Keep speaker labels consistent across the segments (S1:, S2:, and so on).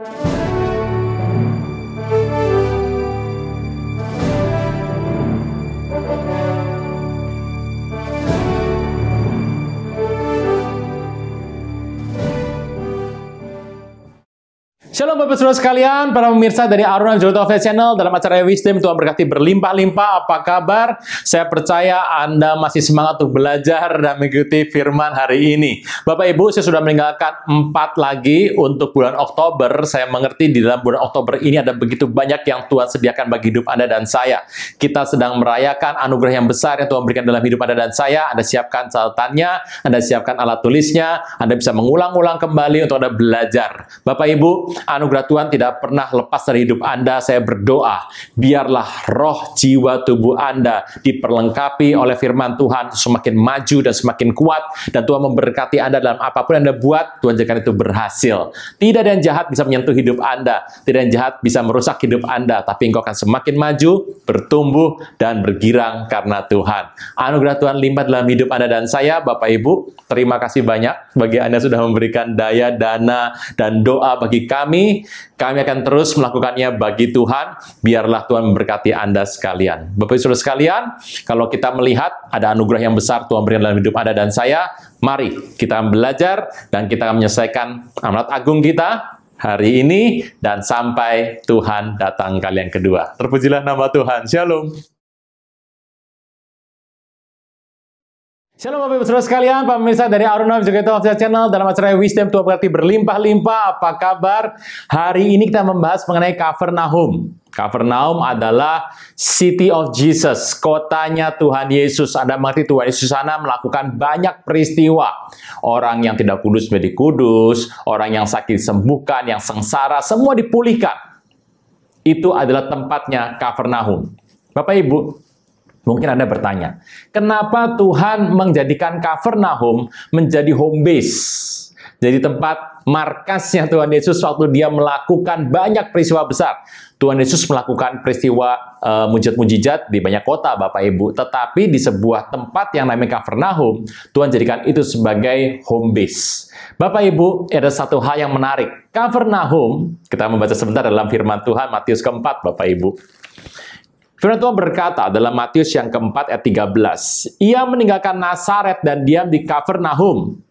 S1: you Shalom Bapak Saudara sekalian, para pemirsa dari Aruna Jolto Channel dalam acara Wisdom Tuhan berkati berlimpah-limpah. Apa kabar? Saya percaya Anda masih semangat untuk belajar dan mengikuti firman hari ini. Bapak Ibu, saya sudah meninggalkan empat lagi untuk bulan Oktober. Saya mengerti di dalam bulan Oktober ini ada begitu banyak yang Tuhan sediakan bagi hidup Anda dan saya. Kita sedang merayakan anugerah yang besar yang Tuhan berikan dalam hidup Anda dan saya. Anda siapkan catatannya, Anda siapkan alat tulisnya, Anda bisa mengulang-ulang kembali untuk Anda belajar. Bapak Ibu, Anugerah Tuhan tidak pernah lepas dari hidup Anda. Saya berdoa, biarlah roh jiwa tubuh Anda diperlengkapi oleh firman Tuhan semakin maju dan semakin kuat dan Tuhan memberkati Anda dalam apapun yang Anda buat, Tuhan jadikan itu berhasil. Tidak ada yang jahat bisa menyentuh hidup Anda, tidak ada yang jahat bisa merusak hidup Anda, tapi engkau akan semakin maju, bertumbuh dan bergirang karena Tuhan. Anugerah Tuhan limpah dalam hidup Anda dan saya, Bapak Ibu. Terima kasih banyak bagi Anda sudah memberikan daya, dana dan doa bagi kami kami, kami akan terus melakukannya bagi Tuhan. Biarlah Tuhan memberkati Anda sekalian. Bapak Ibu Saudara sekalian, kalau kita melihat ada anugerah yang besar Tuhan berikan dalam hidup Anda dan saya, mari kita belajar dan kita menyelesaikan amanat agung kita hari ini dan sampai Tuhan datang kalian kedua. Terpujilah nama Tuhan. Shalom. Shalom Bapak Ibu Saudara sekalian, pemirsa dari Aruna itu Official Channel dalam acara Wisdom Tua Berarti Berlimpah-Limpah. Apa kabar? Hari ini kita membahas mengenai Nahum. Cover Nahum adalah City of Jesus, kotanya Tuhan Yesus. Ada mengerti Tuhan Yesus sana melakukan banyak peristiwa. Orang yang tidak kudus menjadi kudus, orang yang sakit sembuhkan, yang sengsara, semua dipulihkan. Itu adalah tempatnya Nahum. Bapak Ibu, Mungkin Anda bertanya, kenapa Tuhan menjadikan Kafarnaum menjadi home base? Jadi tempat markasnya Tuhan Yesus waktu dia melakukan banyak peristiwa besar. Tuhan Yesus melakukan peristiwa uh, mujizat-mujizat di banyak kota, Bapak Ibu. Tetapi di sebuah tempat yang namanya Kafarnaum, Tuhan jadikan itu sebagai home base. Bapak Ibu, ada satu hal yang menarik. Kafarnaum, kita membaca sebentar dalam firman Tuhan Matius keempat, Bapak Ibu. Firman Tuhan berkata dalam Matius yang keempat ayat 13, Ia meninggalkan Nasaret dan diam di Nahum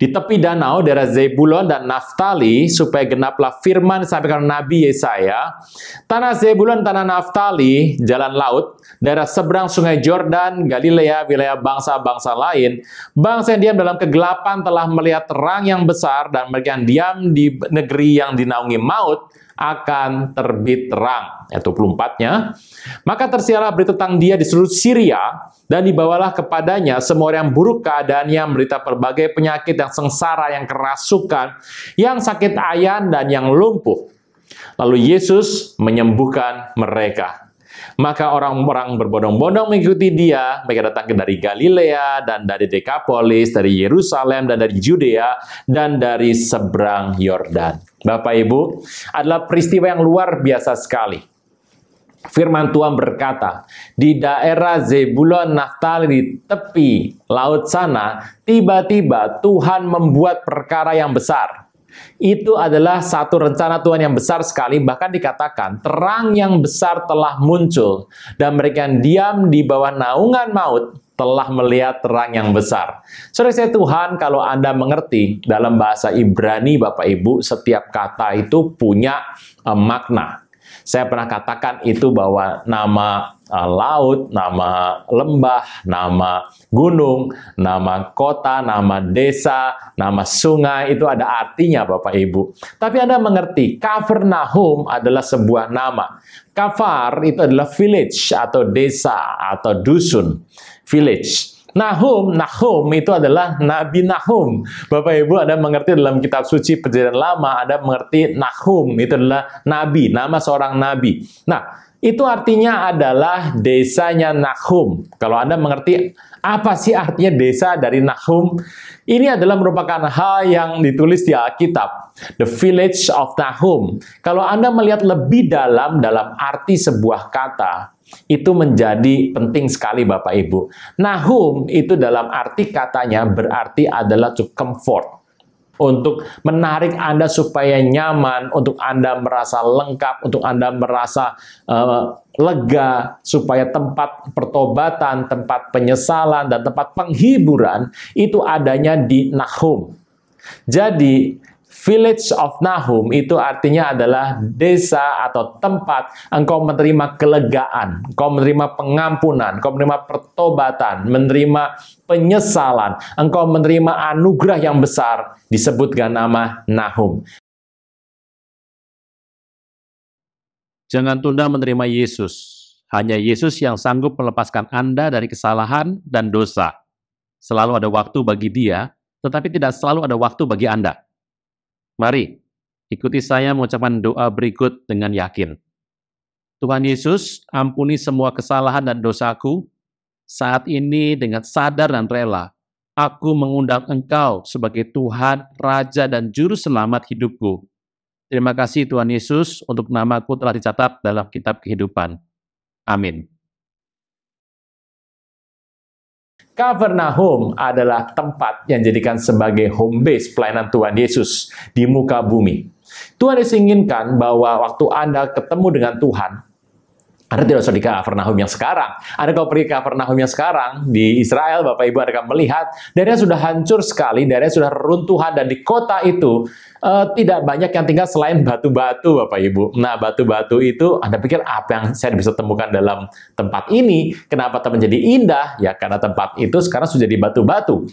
S1: di tepi danau daerah Zebulon dan Naftali supaya genaplah firman disampaikan Nabi Yesaya tanah Zebulon tanah Naftali jalan laut daerah seberang sungai Jordan Galilea wilayah bangsa-bangsa lain bangsa yang diam dalam kegelapan telah melihat terang yang besar dan mereka yang diam di negeri yang dinaungi maut akan terbit terang. Ayat 24-nya. Maka tersiarlah berita tentang dia di seluruh Syria, dan dibawalah kepadanya semua orang yang buruk keadaannya, berita berbagai penyakit yang sengsara, yang kerasukan, yang sakit ayan, dan yang lumpuh. Lalu Yesus menyembuhkan mereka. Maka orang-orang berbondong-bondong mengikuti dia. Mereka datang dari Galilea, dan dari Dekapolis, dari Yerusalem, dan dari Judea, dan dari seberang Yordan. Bapak Ibu, adalah peristiwa yang luar biasa sekali. Firman Tuhan berkata, di daerah Zebulon Naftali di tepi laut sana, tiba-tiba Tuhan membuat perkara yang besar itu adalah satu rencana Tuhan yang besar sekali, bahkan dikatakan terang yang besar telah muncul, dan mereka yang diam di bawah naungan maut telah melihat terang yang besar. Saudara saya Tuhan, kalau Anda mengerti dalam bahasa Ibrani Bapak Ibu, setiap kata itu punya eh, makna. Saya pernah katakan itu bahwa nama uh, laut, nama lembah, nama gunung, nama kota, nama desa, nama sungai itu ada artinya Bapak Ibu. Tapi Anda mengerti, Kafarnahum adalah sebuah nama. Kafar itu adalah village atau desa atau dusun. Village. Nahum, Nahum itu adalah Nabi Nahum. Bapak Ibu ada mengerti dalam kitab suci perjanjian lama, ada mengerti Nahum, itu adalah Nabi, nama seorang Nabi. Nah, itu artinya adalah desanya Nahum. Kalau Anda mengerti apa sih artinya desa dari Nahum, ini adalah merupakan hal yang ditulis di Alkitab, The Village of Nahum. Kalau Anda melihat lebih dalam dalam arti sebuah kata, itu menjadi penting sekali Bapak Ibu. Nahum itu dalam arti katanya berarti adalah to comfort untuk menarik Anda supaya nyaman, untuk Anda merasa lengkap, untuk Anda merasa uh, lega, supaya tempat pertobatan, tempat penyesalan, dan tempat penghiburan itu adanya di Nahum. Jadi, Village of Nahum itu artinya adalah desa atau tempat engkau menerima kelegaan, engkau menerima pengampunan, engkau menerima pertobatan, menerima penyesalan, engkau menerima anugerah yang besar disebutkan nama Nahum. Jangan tunda menerima Yesus. Hanya Yesus yang sanggup melepaskan Anda dari kesalahan dan dosa. Selalu ada waktu bagi Dia, tetapi tidak selalu ada waktu bagi Anda. Mari, ikuti saya mengucapkan doa berikut dengan yakin. Tuhan Yesus, ampuni semua kesalahan dan dosaku. Saat ini dengan sadar dan rela, aku mengundang Engkau sebagai Tuhan, Raja, dan Juru Selamat hidupku. Terima kasih Tuhan Yesus untuk namaku telah dicatat dalam kitab kehidupan. Amin. Kavernahum adalah tempat yang dijadikan sebagai home base pelayanan Tuhan Yesus di muka bumi. Tuhan Yesus inginkan bahwa waktu Anda ketemu dengan Tuhan, anda tidak usah di Kavernahum yang sekarang. Anda kalau pergi ke Kavernahum yang sekarang di Israel, Bapak Ibu Anda akan melihat daerah sudah hancur sekali, daerah sudah runtuhan dan di kota itu uh, tidak banyak yang tinggal selain batu-batu, Bapak Ibu. Nah, batu-batu itu Anda pikir apa yang saya bisa temukan dalam tempat ini? Kenapa tempat menjadi indah? Ya karena tempat itu sekarang sudah jadi batu-batu.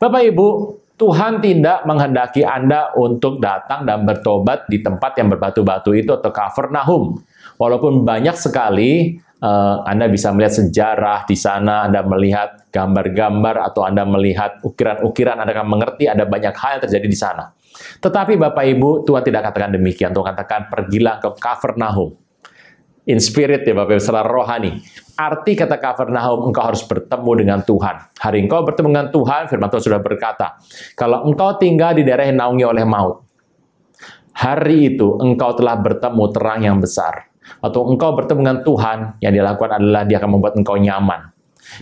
S1: Bapak Ibu, Tuhan tidak menghendaki Anda untuk datang dan bertobat di tempat yang berbatu-batu itu atau Kavernahum. Walaupun banyak sekali uh, Anda bisa melihat sejarah di sana, Anda melihat gambar-gambar atau Anda melihat ukiran-ukiran, Anda akan mengerti ada banyak hal yang terjadi di sana. Tetapi Bapak Ibu, Tuhan tidak katakan demikian. Tuhan katakan pergilah ke Kafarnaum. In spirit ya Bapak Ibu, secara rohani. Arti kata Kafarnaum, engkau harus bertemu dengan Tuhan. Hari engkau bertemu dengan Tuhan, firman Tuhan sudah berkata, kalau engkau tinggal di daerah yang naungi oleh maut, hari itu engkau telah bertemu terang yang besar atau engkau bertemu dengan Tuhan, yang dilakukan adalah dia akan membuat engkau nyaman.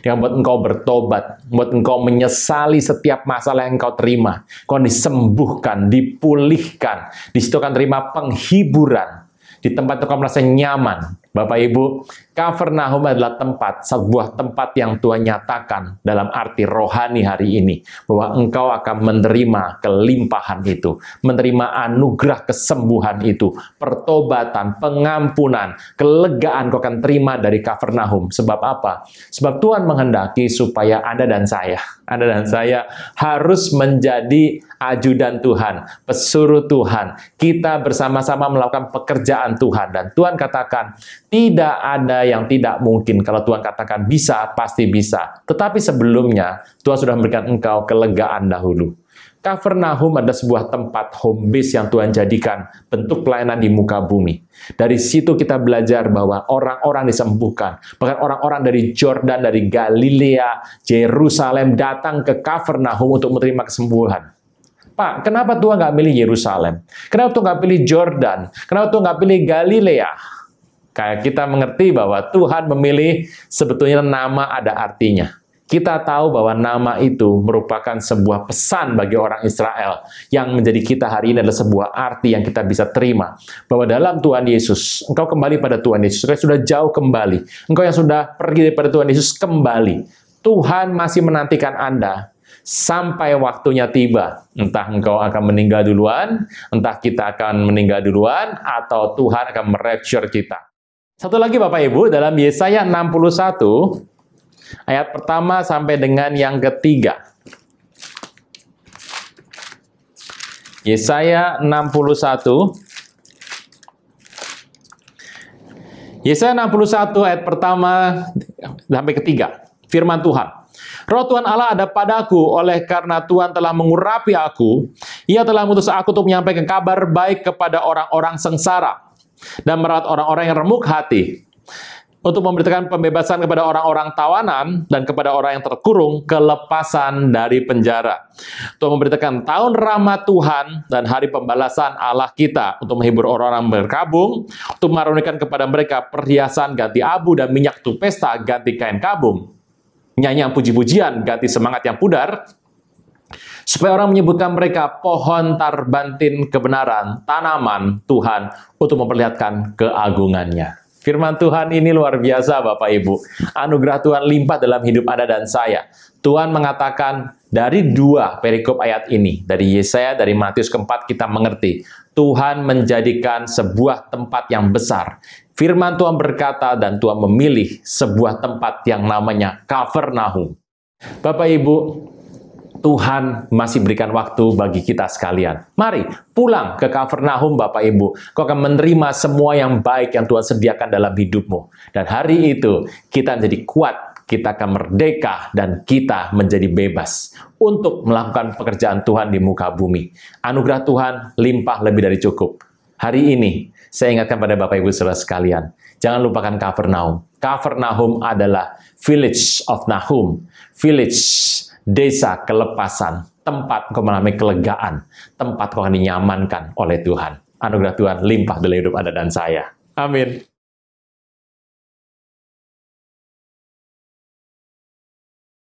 S1: Dia membuat engkau bertobat, membuat engkau menyesali setiap masalah yang engkau terima. Kau disembuhkan, dipulihkan. Di situ akan terima penghiburan. Di tempat kau merasa nyaman. Bapak Ibu, Kafarnaum adalah tempat, sebuah tempat yang Tuhan nyatakan dalam arti rohani hari ini, bahwa engkau akan menerima kelimpahan itu, menerima anugerah kesembuhan itu, pertobatan, pengampunan, kelegaan kau akan terima dari Kafarnaum. Sebab apa? Sebab Tuhan menghendaki supaya Anda dan saya, Anda dan saya harus menjadi ajudan Tuhan, pesuruh Tuhan. Kita bersama-sama melakukan pekerjaan Tuhan dan Tuhan katakan tidak ada yang tidak mungkin. Kalau Tuhan katakan bisa, pasti bisa. Tetapi sebelumnya, Tuhan sudah memberikan engkau kelegaan dahulu. Kafernahum ada sebuah tempat home base yang Tuhan jadikan, bentuk pelayanan di muka bumi. Dari situ kita belajar bahwa orang-orang disembuhkan, bahkan orang-orang dari Jordan, dari Galilea, Yerusalem datang ke Kafernahum untuk menerima kesembuhan. Pak, kenapa Tuhan nggak milih Yerusalem? Kenapa Tuhan nggak pilih Jordan? Kenapa Tuhan nggak pilih Galilea? Kita mengerti bahwa Tuhan memilih sebetulnya nama ada artinya. Kita tahu bahwa nama itu merupakan sebuah pesan bagi orang Israel yang menjadi kita hari ini adalah sebuah arti yang kita bisa terima. Bahwa dalam Tuhan Yesus, engkau kembali pada Tuhan Yesus. Engkau sudah jauh kembali. Engkau yang sudah pergi daripada Tuhan Yesus kembali. Tuhan masih menantikan Anda sampai waktunya tiba. Entah engkau akan meninggal duluan, entah kita akan meninggal duluan, atau Tuhan akan merecure kita. Satu lagi Bapak Ibu, dalam Yesaya 61, ayat pertama sampai dengan yang ketiga. Yesaya 61, Yesaya 61 ayat pertama sampai ketiga. Firman Tuhan. Roh Tuhan Allah ada padaku oleh karena Tuhan telah mengurapi aku. Ia telah mengutus aku untuk menyampaikan kabar baik kepada orang-orang sengsara dan merawat orang-orang yang remuk hati untuk memberitakan pembebasan kepada orang-orang tawanan dan kepada orang yang terkurung kelepasan dari penjara. Untuk memberitakan tahun rahmat Tuhan dan hari pembalasan Allah kita untuk menghibur orang-orang berkabung, untuk mengarunikan kepada mereka perhiasan ganti abu dan minyak tupesta ganti kain kabung, nyanyian puji-pujian ganti semangat yang pudar, Supaya orang menyebutkan mereka pohon tarbantin kebenaran, tanaman Tuhan untuk memperlihatkan keagungannya. Firman Tuhan ini luar biasa Bapak Ibu. Anugerah Tuhan limpah dalam hidup Anda dan saya. Tuhan mengatakan dari dua perikop ayat ini, dari Yesaya, dari Matius keempat kita mengerti. Tuhan menjadikan sebuah tempat yang besar. Firman Tuhan berkata dan Tuhan memilih sebuah tempat yang namanya Kavernahum. Bapak Ibu, Tuhan masih berikan waktu bagi kita sekalian. Mari pulang ke Nahum Bapak Ibu. Kau akan menerima semua yang baik yang Tuhan sediakan dalam hidupmu. Dan hari itu kita menjadi kuat, kita akan merdeka dan kita menjadi bebas untuk melakukan pekerjaan Tuhan di muka bumi. Anugerah Tuhan limpah lebih dari cukup. Hari ini saya ingatkan pada Bapak Ibu Saudara sekalian, jangan lupakan Kavernahum. Kavernahum adalah village of Nahum, village desa kelepasan, tempat kau mengalami kelegaan, tempat kau akan dinyamankan oleh Tuhan. Anugerah Tuhan limpah dalam hidup Anda dan saya. Amin.